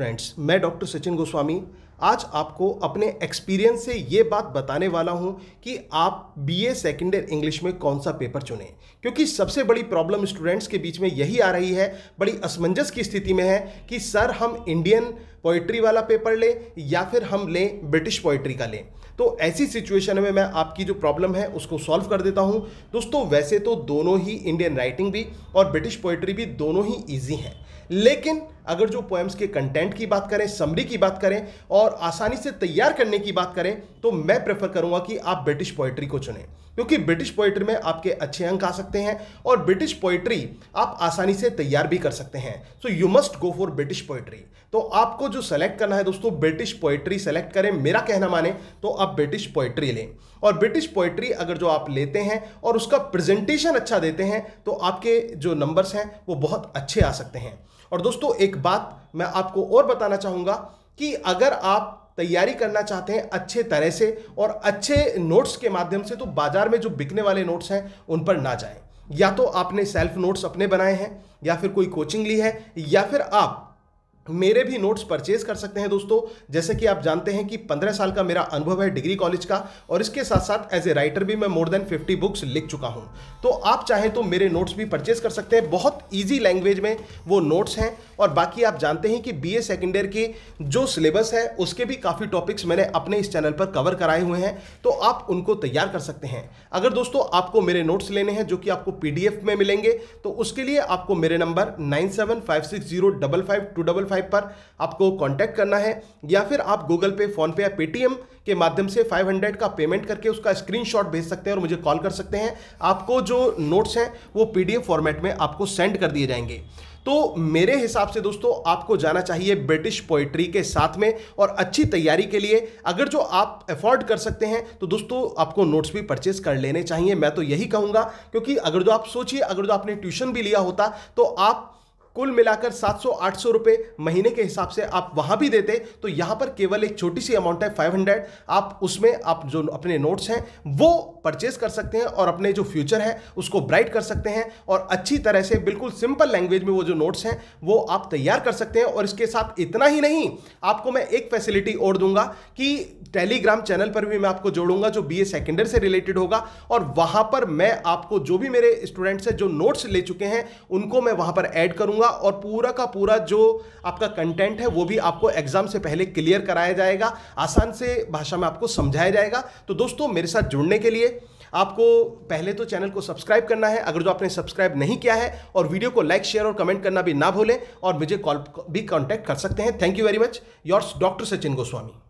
friends मैं doctor Sachin Goswami आज आपको अपने एक्सपीरियंस से ये बात बताने वाला हूँ कि आप बीए ईयर इंग्लिश में कौन सा पेपर चुनें क्योंकि सबसे बड़ी प्रॉब्लम स्टूडेंट्स के बीच में यही आ रही है बड़ी असमंजस की स्थिति में है कि सर हम इंडियन पोइट्री वाला पेपर लें या फिर हम लें ब्रिटिश पोइट्री का लें तो ऐसी सिचुएशन में मैं आपकी जो प्रॉब्लम है उसको सॉल्व कर देता हूँ दोस्तों वैसे तो दोनों ही इंडियन राइटिंग भी और ब्रिटिश पोइट्री भी दोनों ही ईजी हैं लेकिन अगर जो पोएम्स के कंटेंट कंटेंट की बात करें समरी की बात करें और आसानी से तैयार करने की बात करें तो मैं प्रेफर करूंगा कि आप ब्रिटिश पोइट्री को चुनें क्योंकि ब्रिटिश पोइट्री में आपके अच्छे अंक आ सकते हैं और ब्रिटिश पोइट्री आप आसानी से तैयार भी कर सकते हैं so you must go for British poetry तो आपको जो सेलेक्ट करना है दोस्तों ब्रिटिश पोइट्री सेलेक्ट करें मेरा कहना माने तो आप ब्रिटिश पोइट्री लें और ब्रिटिश पोइट्री अगर जो आप लेते हैं और उसका प्रेजेंटेशन अच्छा देते हैं तो आपके जो नंबर्स हैं वो बहुत अच्छे आ सकते हैं और दोस्तों एक बात मैं आपको और बताना चाहूँगा कि अगर आप तैयारी करना चाहते हैं अच्छे तरह से और अच्छे नोट्स के माध्यम से तो बाजार में जो बिकने वाले नोट्स हैं उन पर ना जाएं या तो आपने सेल्फ नोट्स अपने बनाए हैं या फिर कोई कोचिंग ली है या फिर आप मेरे भी नोट्स परचेज कर सकते हैं दोस्तों जैसे कि आप जानते हैं कि 15 साल का मेरा अनुभव है डिग्री कॉलेज का और इसके साथ साथ एज ए राइटर भी मैं मोर देन 50 बुक्स लिख चुका हूं तो आप चाहें तो मेरे नोट्स भी परचेज कर सकते हैं बहुत ईजी लैंग्वेज में वो नोट्स हैं और बाकी आप जानते हैं कि बी ए सेकेंड ईयर के जो सिलेबस है उसके भी काफ़ी टॉपिक्स मैंने अपने इस चैनल पर कवर कराए हुए हैं तो आप उनको तैयार कर सकते हैं अगर दोस्तों आपको मेरे नोट्स लेने हैं जो कि आपको पी में मिलेंगे तो उसके लिए आपको मेरे number nine seven five six zero double five two double five five पर आपको कॉन्टैक्ट करना है या फिर आप गूगल पे फ़ोनपे या पेटीएम के माध्यम से 500 का पेमेंट करके उसका स्क्रीनशॉट भेज सकते हैं और मुझे कॉल कर सकते हैं आपको जो नोट्स हैं वो पीडीएफ फॉर्मेट में आपको सेंड कर दिए जाएंगे तो मेरे हिसाब से दोस्तों आपको जाना चाहिए ब्रिटिश पोइट्री के साथ में और अच्छी तैयारी के लिए अगर जो आप अफोर्ड कर सकते हैं तो दोस्तों आपको नोट्स भी परचेज कर लेने चाहिए मैं तो यही कहूँगा क्योंकि अगर जो आप सोचिए अगर जो आपने ट्यूशन भी लिया होता तो आप कुल मिलाकर 700-800 रुपए महीने के हिसाब से आप वहां भी देते तो यहां पर केवल एक छोटी सी अमाउंट है 500 आप उसमें आप जो अपने नोट्स हैं वो परचेज कर सकते हैं और अपने जो फ्यूचर है उसको ब्राइट कर सकते हैं और अच्छी तरह से बिल्कुल सिंपल लैंग्वेज में वो जो नोट्स हैं वो आप तैयार कर सकते हैं और इसके साथ इतना ही नहीं आपको मैं एक फैसिलिटी और दूंगा कि टेलीग्राम चैनल पर भी मैं आपको जोड़ूंगा जो बी ए सेकेंडर से रिलेटेड होगा और वहां पर मैं आपको जो भी मेरे स्टूडेंट्स हैं जो नोट्स ले चुके हैं उनको मैं वहां पर ऐड करूंगा होगा और पूरा का पूरा जो आपका कंटेंट है वो भी आपको एग्जाम से पहले क्लियर कराया जाएगा आसान से भाषा में आपको समझाया जाएगा तो दोस्तों मेरे साथ जुड़ने के लिए आपको पहले तो चैनल को सब्सक्राइब करना है अगर जो आपने सब्सक्राइब नहीं किया है और वीडियो को लाइक शेयर और कमेंट करना भी ना भूलें और मुझे कॉल भी कॉन्टैक्ट कर सकते हैं thank you very much yours doctor Sachin Goswami